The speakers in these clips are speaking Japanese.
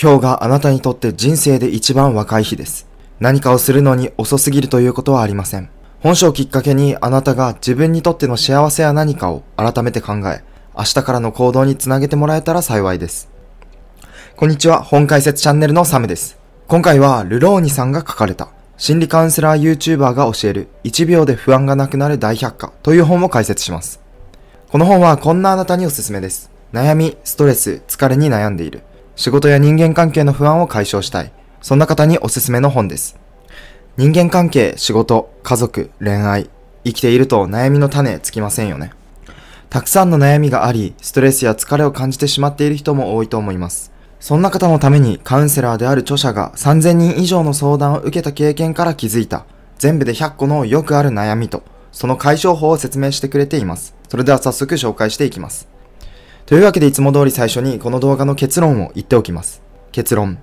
今日があなたにとって人生で一番若い日です。何かをするのに遅すぎるということはありません。本書をきっかけにあなたが自分にとっての幸せや何かを改めて考え、明日からの行動につなげてもらえたら幸いです。こんにちは、本解説チャンネルのサムです。今回はルローニさんが書かれた、心理カウンセラー YouTuber が教える1秒で不安がなくなる大百科という本を解説します。この本はこんなあなたにおすすめです。悩み、ストレス、疲れに悩んでいる。仕事や人間関係の不安を解消したい。そんな方におすすめの本です。人間関係、仕事、家族、恋愛。生きていると悩みの種つきませんよね。たくさんの悩みがあり、ストレスや疲れを感じてしまっている人も多いと思います。そんな方のためにカウンセラーである著者が3000人以上の相談を受けた経験から気づいた全部で100個のよくある悩みとその解消法を説明してくれています。それでは早速紹介していきます。というわけでいつも通り最初にこの動画の結論を言っておきます。結論。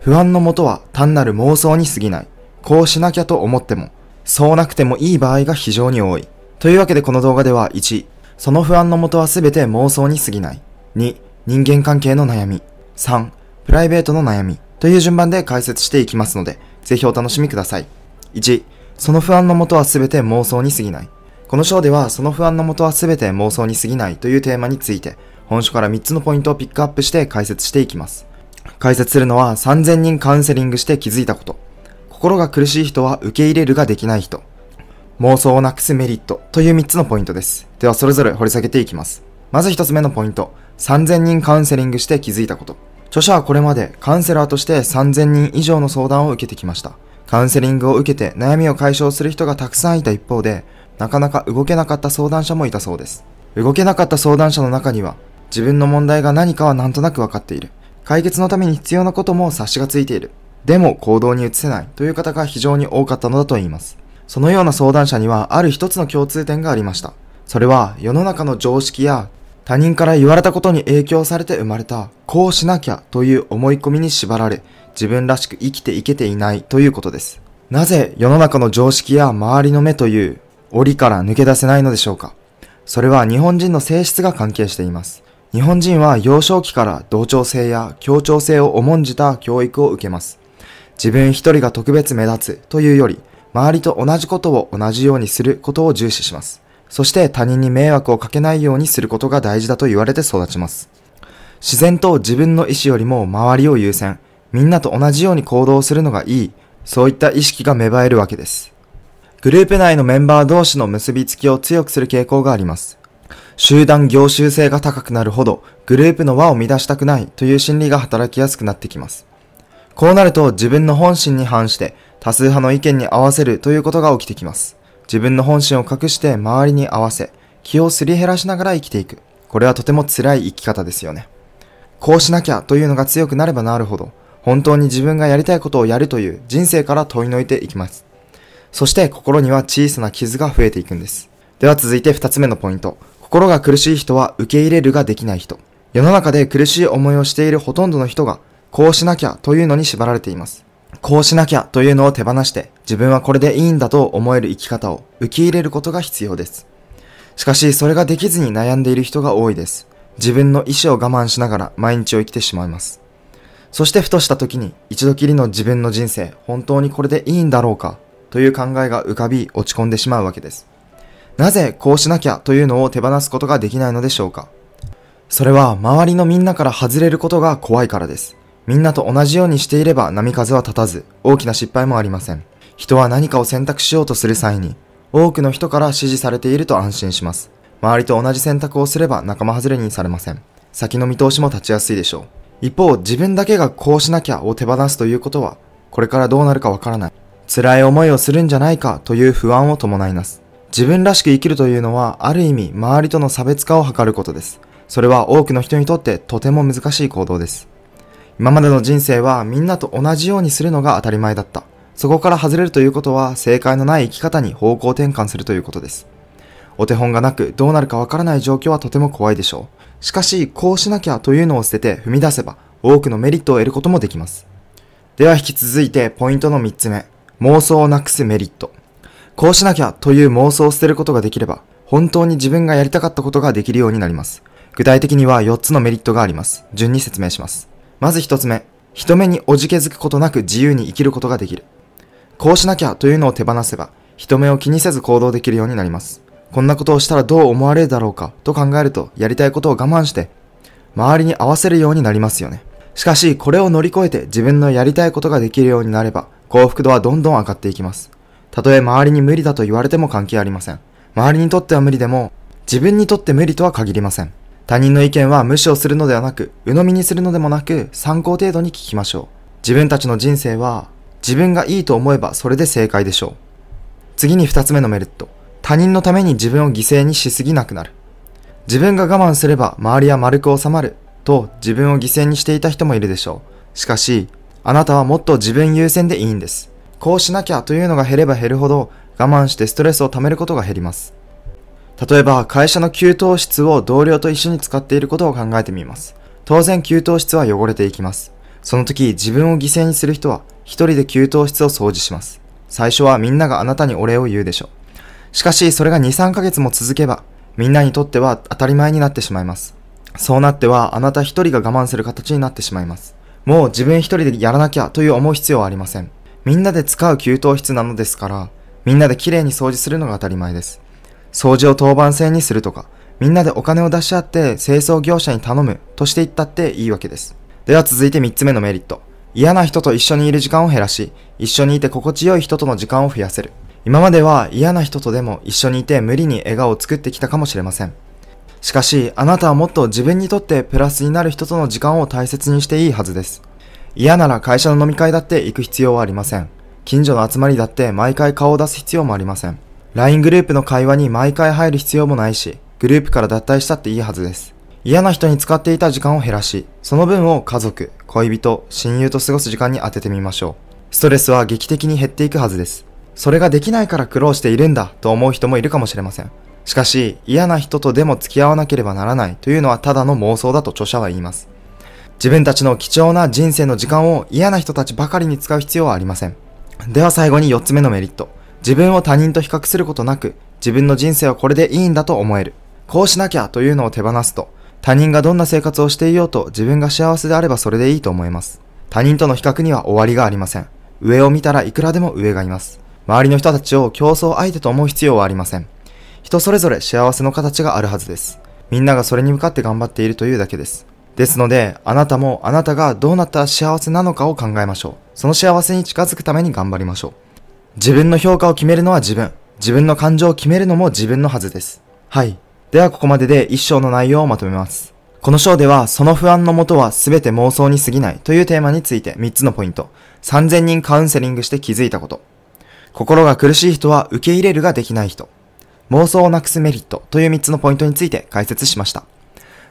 不安のもとは単なる妄想に過ぎない。こうしなきゃと思っても、そうなくてもいい場合が非常に多い。というわけでこの動画では1、その不安のもとは全て妄想に過ぎない。2、人間関係の悩み。3、プライベートの悩み。という順番で解説していきますので、ぜひお楽しみください。1、その不安のもとは全て妄想に過ぎない。この章では、その不安のもとは全て妄想に過ぎないというテーマについて、本書から3つのポイントをピックアップして解説していきます。解説するのは3000人カウンセリングして気づいたこと。心が苦しい人は受け入れるができない人。妄想をなくすメリットという3つのポイントです。ではそれぞれ掘り下げていきます。まず1つ目のポイント。3000人カウンセリングして気づいたこと。著者はこれまでカウンセラーとして3000人以上の相談を受けてきました。カウンセリングを受けて悩みを解消する人がたくさんいた一方で、なかなか動けなかった相談者もいたそうです。動けなかった相談者の中には、自分の問題が何かはなんとなくわかっている。解決のために必要なことも察しがついている。でも行動に移せないという方が非常に多かったのだと言います。そのような相談者にはある一つの共通点がありました。それは世の中の常識や他人から言われたことに影響されて生まれたこうしなきゃという思い込みに縛られ自分らしく生きていけていないということです。なぜ世の中の常識や周りの目という檻から抜け出せないのでしょうかそれは日本人の性質が関係しています。日本人は幼少期から同調性や協調性を重んじた教育を受けます。自分一人が特別目立つというより、周りと同じことを同じようにすることを重視します。そして他人に迷惑をかけないようにすることが大事だと言われて育ちます。自然と自分の意志よりも周りを優先、みんなと同じように行動するのがいい、そういった意識が芽生えるわけです。グループ内のメンバー同士の結びつきを強くする傾向があります。集団業習性が高くなるほどグループの輪を乱したくないという心理が働きやすくなってきます。こうなると自分の本心に反して多数派の意見に合わせるということが起きてきます。自分の本心を隠して周りに合わせ、気をすり減らしながら生きていく。これはとても辛い生き方ですよね。こうしなきゃというのが強くなればなるほど、本当に自分がやりたいことをやるという人生から問いのいていきます。そして心には小さな傷が増えていくんです。では続いて2つ目のポイント。心が苦しい人は受け入れるができない人。世の中で苦しい思いをしているほとんどの人が、こうしなきゃというのに縛られています。こうしなきゃというのを手放して、自分はこれでいいんだと思える生き方を受け入れることが必要です。しかし、それができずに悩んでいる人が多いです。自分の意志を我慢しながら毎日を生きてしまいます。そしてふとした時に、一度きりの自分の人生、本当にこれでいいんだろうかという考えが浮かび落ち込んでしまうわけです。なぜこうしなきゃというのを手放すことができないのでしょうかそれは周りのみんなから外れることが怖いからです。みんなと同じようにしていれば波風は立たず、大きな失敗もありません。人は何かを選択しようとする際に、多くの人から支持されていると安心します。周りと同じ選択をすれば仲間外れにされません。先の見通しも立ちやすいでしょう。一方、自分だけがこうしなきゃを手放すということは、これからどうなるかわからない。辛い思いをするんじゃないかという不安を伴います。自分らしく生きるというのは、ある意味、周りとの差別化を図ることです。それは多くの人にとってとても難しい行動です。今までの人生はみんなと同じようにするのが当たり前だった。そこから外れるということは正解のない生き方に方向転換するということです。お手本がなくどうなるかわからない状況はとても怖いでしょう。しかし、こうしなきゃというのを捨てて踏み出せば多くのメリットを得ることもできます。では引き続いてポイントの3つ目。妄想をなくすメリット。こうしなきゃという妄想を捨てることができれば、本当に自分がやりたかったことができるようになります。具体的には4つのメリットがあります。順に説明します。まず1つ目。人目におじけづくことなく自由に生きることができる。こうしなきゃというのを手放せば、人目を気にせず行動できるようになります。こんなことをしたらどう思われるだろうかと考えると、やりたいことを我慢して、周りに合わせるようになりますよね。しかし、これを乗り越えて自分のやりたいことができるようになれば、幸福度はどんどん上がっていきます。たとえ周りに無理だと言われても関係ありません。周りにとっては無理でも、自分にとって無理とは限りません。他人の意見は無視をするのではなく、鵜呑みにするのでもなく、参考程度に聞きましょう。自分たちの人生は、自分がいいと思えばそれで正解でしょう。次に二つ目のメリット。他人のために自分を犠牲にしすぎなくなる。自分が我慢すれば周りは丸く収まると自分を犠牲にしていた人もいるでしょう。しかし、あなたはもっと自分優先でいいんです。こうしなきゃというのが減れば減るほど我慢してストレスを溜めることが減ります。例えば会社の給湯室を同僚と一緒に使っていることを考えてみます。当然給湯室は汚れていきます。その時自分を犠牲にする人は一人で給湯室を掃除します。最初はみんながあなたにお礼を言うでしょう。しかしそれが2、3ヶ月も続けばみんなにとっては当たり前になってしまいます。そうなってはあなた一人が我慢する形になってしまいます。もう自分一人でやらなきゃという思う必要はありません。みんなで使う給湯室なのですから、みんなで綺麗に掃除するのが当たり前です。掃除を当番制にするとか、みんなでお金を出し合って清掃業者に頼むとしていったっていいわけです。では続いて3つ目のメリット。嫌な人と一緒にいる時間を減らし、一緒にいて心地よい人との時間を増やせる。今までは嫌な人とでも一緒にいて無理に笑顔を作ってきたかもしれません。しかし、あなたはもっと自分にとってプラスになる人との時間を大切にしていいはずです。嫌なら会社の飲み会だって行く必要はありません。近所の集まりだって毎回顔を出す必要もありません。LINE グループの会話に毎回入る必要もないし、グループから脱退したっていいはずです。嫌な人に使っていた時間を減らし、その分を家族、恋人、親友と過ごす時間に当ててみましょう。ストレスは劇的に減っていくはずです。それができないから苦労しているんだと思う人もいるかもしれません。しかし、嫌な人とでも付き合わなければならないというのはただの妄想だと著者は言います。自分たちの貴重な人生の時間を嫌な人たちばかりに使う必要はありません。では最後に4つ目のメリット。自分を他人と比較することなく、自分の人生はこれでいいんだと思える。こうしなきゃというのを手放すと、他人がどんな生活をしていようと自分が幸せであればそれでいいと思います。他人との比較には終わりがありません。上を見たらいくらでも上がいます。周りの人たちを競争相手と思う必要はありません。人それぞれ幸せの形があるはずです。みんながそれに向かって頑張っているというだけです。ですので、あなたもあなたがどうなったら幸せなのかを考えましょう。その幸せに近づくために頑張りましょう。自分の評価を決めるのは自分。自分の感情を決めるのも自分のはずです。はい。ではここまでで一章の内容をまとめます。この章では、その不安のもとは全て妄想に過ぎないというテーマについて3つのポイント。3000人カウンセリングして気づいたこと。心が苦しい人は受け入れるができない人。妄想をなくすメリットという3つのポイントについて解説しました。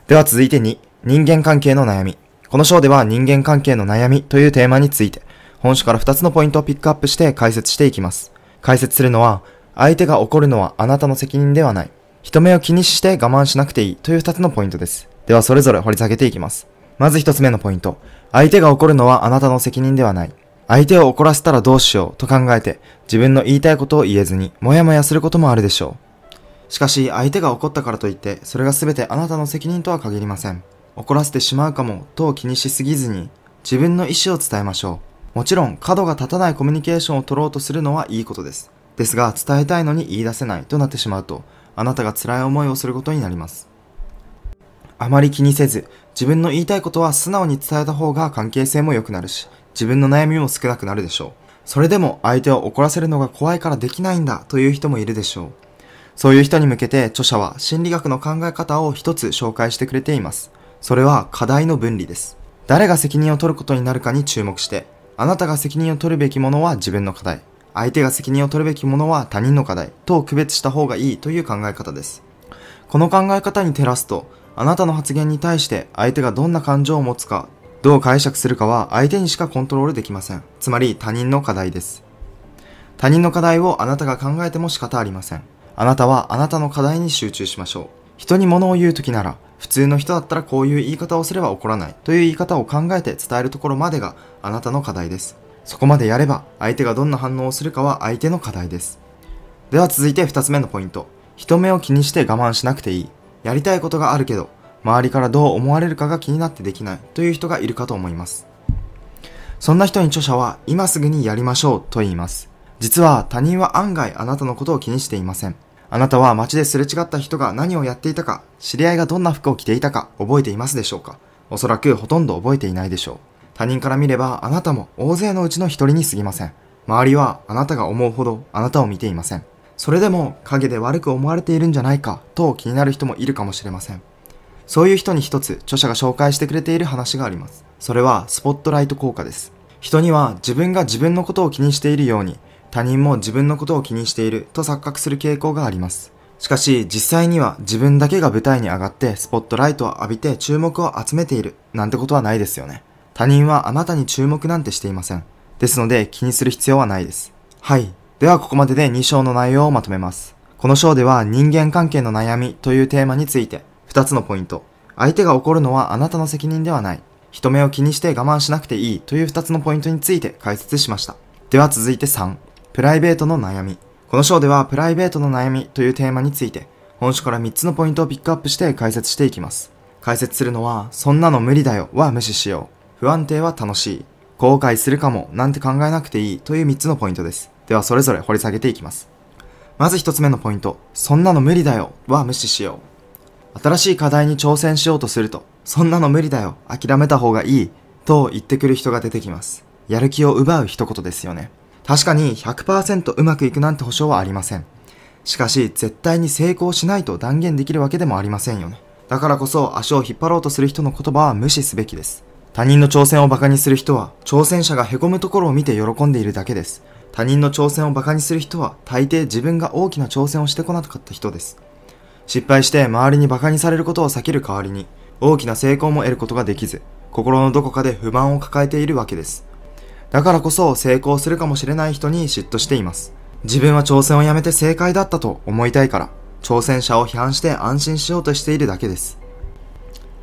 では続いて2。人間関係の悩み。この章では人間関係の悩みというテーマについて、本書から2つのポイントをピックアップして解説していきます。解説するのは、相手が怒るのはあなたの責任ではない。人目を気にして我慢しなくていいという2つのポイントです。ではそれぞれ掘り下げていきます。まず1つ目のポイント。相手が怒るのはあなたの責任ではない。相手を怒らせたらどうしようと考えて、自分の言いたいことを言えずに、もやもやすることもあるでしょう。しかし、相手が怒ったからといって、それが全てあなたの責任とは限りません。怒らせてしまうかもと気にしすぎずに自分の意思を伝えましょう。もちろん角が立たないコミュニケーションを取ろうとするのはいいことです。ですが伝えたいのに言い出せないとなってしまうとあなたが辛い思いをすることになります。あまり気にせず自分の言いたいことは素直に伝えた方が関係性も良くなるし自分の悩みも少なくなるでしょう。それでも相手を怒らせるのが怖いからできないんだという人もいるでしょう。そういう人に向けて著者は心理学の考え方を一つ紹介してくれています。それは課題の分離です。誰が責任を取ることになるかに注目して、あなたが責任を取るべきものは自分の課題、相手が責任を取るべきものは他人の課題と区別した方がいいという考え方です。この考え方に照らすと、あなたの発言に対して相手がどんな感情を持つか、どう解釈するかは相手にしかコントロールできません。つまり他人の課題です。他人の課題をあなたが考えても仕方ありません。あなたはあなたの課題に集中しましょう。人に物を言う時なら、普通の人だったらこういう言い方をすれば怒らないという言い方を考えて伝えるところまでがあなたの課題です。そこまでやれば相手がどんな反応をするかは相手の課題です。では続いて2つ目のポイント。人目を気にして我慢しなくていい。やりたいことがあるけど、周りからどう思われるかが気になってできないという人がいるかと思います。そんな人に著者は今すぐにやりましょうと言います。実は他人は案外あなたのことを気にしていません。あなたは街ですれ違った人が何をやっていたか、知り合いがどんな服を着ていたか覚えていますでしょうかおそらくほとんど覚えていないでしょう。他人から見ればあなたも大勢のうちの一人に過ぎません。周りはあなたが思うほどあなたを見ていません。それでも影で悪く思われているんじゃないかと気になる人もいるかもしれません。そういう人に一つ著者が紹介してくれている話があります。それはスポットライト効果です。人には自分が自分のことを気にしているように他人も自分のことを気にしていると錯覚する傾向があります。しかし実際には自分だけが舞台に上がってスポットライトを浴びて注目を集めているなんてことはないですよね。他人はあなたに注目なんてしていません。ですので気にする必要はないです。はい。ではここまでで2章の内容をまとめます。この章では人間関係の悩みというテーマについて2つのポイント。相手が怒るのはあなたの責任ではない。人目を気にして我慢しなくていいという2つのポイントについて解説しました。では続いて3。プライベートの悩み。この章ではプライベートの悩みというテーマについて、本書から3つのポイントをピックアップして解説していきます。解説するのは、そんなの無理だよは無視しよう。不安定は楽しい。後悔するかもなんて考えなくていいという3つのポイントです。ではそれぞれ掘り下げていきます。まず1つ目のポイント。そんなの無理だよは無視しよう。新しい課題に挑戦しようとすると、そんなの無理だよ、諦めた方がいい、と言ってくる人が出てきます。やる気を奪う一言ですよね。確かに100%うまくいくなんて保証はありません。しかし、絶対に成功しないと断言できるわけでもありませんよね。だからこそ、足を引っ張ろうとする人の言葉は無視すべきです。他人の挑戦を馬鹿にする人は、挑戦者が凹むところを見て喜んでいるだけです。他人の挑戦を馬鹿にする人は、大抵自分が大きな挑戦をしてこなかった人です。失敗して周りに馬鹿にされることを避ける代わりに、大きな成功も得ることができず、心のどこかで不満を抱えているわけです。だからこそ成功するかもしれない人に嫉妬しています。自分は挑戦をやめて正解だったと思いたいから、挑戦者を批判して安心しようとしているだけです。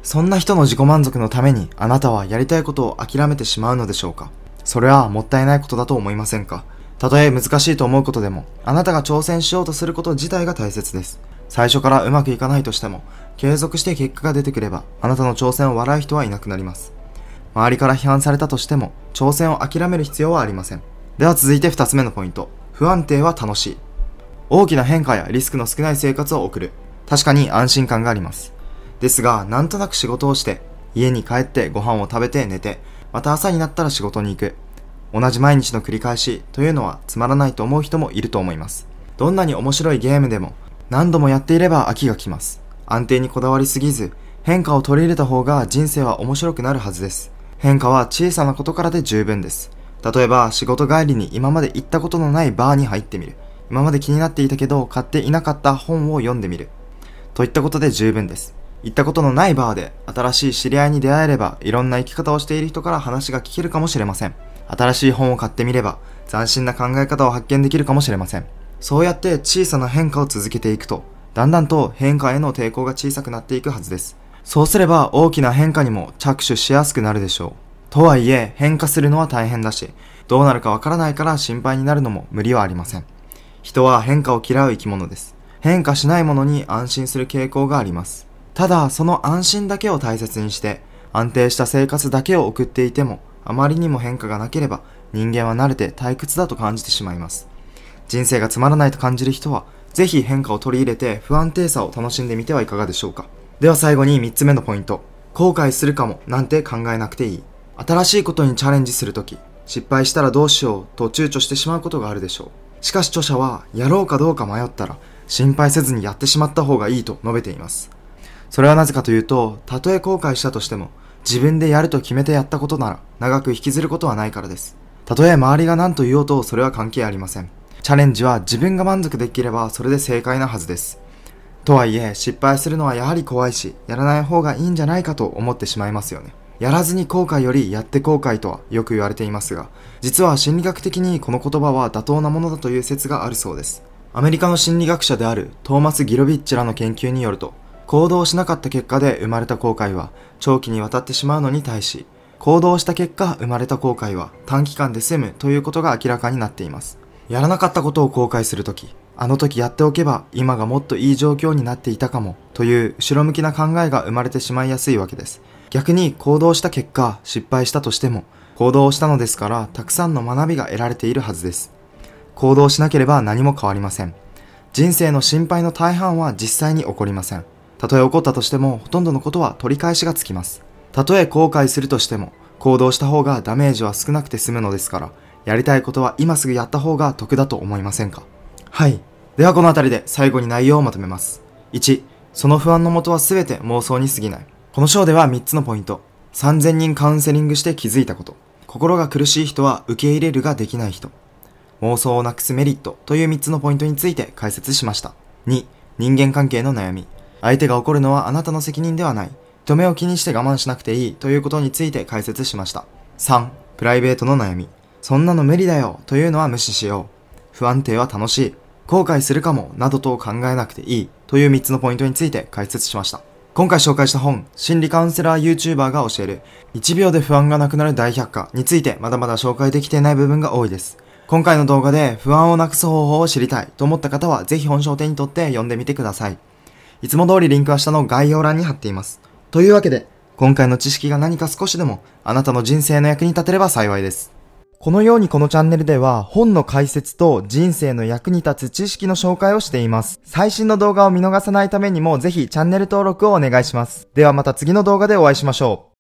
そんな人の自己満足のためにあなたはやりたいことを諦めてしまうのでしょうかそれはもったいないことだと思いませんかたとえ難しいと思うことでも、あなたが挑戦しようとすること自体が大切です。最初からうまくいかないとしても、継続して結果が出てくれば、あなたの挑戦を笑う人はいなくなります。周りから批判されたとしても、挑戦を諦める必要はありません。では続いて2つ目のポイント。不安定は楽しい。大きな変化やリスクの少ない生活を送る。確かに安心感があります。ですが、なんとなく仕事をして、家に帰ってご飯を食べて寝て、また朝になったら仕事に行く。同じ毎日の繰り返しというのはつまらないと思う人もいると思います。どんなに面白いゲームでも何度もやっていれば飽きが来ます。安定にこだわりすぎず変化を取り入れた方が人生は面白くなるはずです。変化は小さなことからで十分です。例えば、仕事帰りに今まで行ったことのないバーに入ってみる。今まで気になっていたけど、買っていなかった本を読んでみる。といったことで十分です。行ったことのないバーで、新しい知り合いに出会えれば、いろんな生き方をしている人から話が聞けるかもしれません。新しい本を買ってみれば、斬新な考え方を発見できるかもしれません。そうやって小さな変化を続けていくと、だんだんと変化への抵抗が小さくなっていくはずです。そうすれば大きな変化にも着手しやすくなるでしょう。とはいえ変化するのは大変だし、どうなるかわからないから心配になるのも無理はありません。人は変化を嫌う生き物です。変化しないものに安心する傾向があります。ただ、その安心だけを大切にして、安定した生活だけを送っていても、あまりにも変化がなければ、人間は慣れて退屈だと感じてしまいます。人生がつまらないと感じる人は、ぜひ変化を取り入れて不安定さを楽しんでみてはいかがでしょうか。では最後に3つ目のポイント。後悔するかもなんて考えなくていい。新しいことにチャレンジするとき、失敗したらどうしようと躊躇してしまうことがあるでしょう。しかし著者は、やろうかどうか迷ったら、心配せずにやってしまった方がいいと述べています。それはなぜかというと、たとえ後悔したとしても、自分でやると決めてやったことなら、長く引きずることはないからです。たとえ周りが何と言おうと、それは関係ありません。チャレンジは自分が満足できれば、それで正解なはずです。とはいえ、失敗するのはやはり怖いし、やらない方がいいんじゃないかと思ってしまいますよね。やらずに後悔よりやって後悔とはよく言われていますが、実は心理学的にこの言葉は妥当なものだという説があるそうです。アメリカの心理学者であるトーマス・ギロビッチらの研究によると、行動しなかった結果で生まれた後悔は長期にわたってしまうのに対し、行動した結果生まれた後悔は短期間で済むということが明らかになっています。やらなかったことを後悔するとき、あの時やっておけば今がもっといい状況になっていたかもという後ろ向きな考えが生まれてしまいやすいわけです。逆に行動した結果失敗したとしても行動したのですからたくさんの学びが得られているはずです。行動しなければ何も変わりません。人生の心配の大半は実際に起こりません。たとえ起こったとしてもほとんどのことは取り返しがつきます。たとえ後悔するとしても行動した方がダメージは少なくて済むのですからやりたいことは今すぐやった方が得だと思いませんかはい。ではこの辺りで最後に内容をまとめます。1、その不安のもとは全て妄想に過ぎない。この章では3つのポイント。3000人カウンセリングして気づいたこと。心が苦しい人は受け入れるができない人。妄想をなくすメリットという3つのポイントについて解説しました。2、人間関係の悩み。相手が怒るのはあなたの責任ではない。人目を気にして我慢しなくていいということについて解説しました。3、プライベートの悩み。そんなの無理だよというのは無視しよう。不安定は楽しい。後悔するかもなどと考えなくていいという3つのポイントについて解説しました。今回紹介した本、心理カウンセラー YouTuber が教える1秒で不安がなくなる大百科についてまだまだ紹介できていない部分が多いです。今回の動画で不安をなくす方法を知りたいと思った方はぜひ本書手にとって読んでみてください。いつも通りリンクは下の概要欄に貼っています。というわけで、今回の知識が何か少しでもあなたの人生の役に立てれば幸いです。このようにこのチャンネルでは本の解説と人生の役に立つ知識の紹介をしています。最新の動画を見逃さないためにもぜひチャンネル登録をお願いします。ではまた次の動画でお会いしましょう。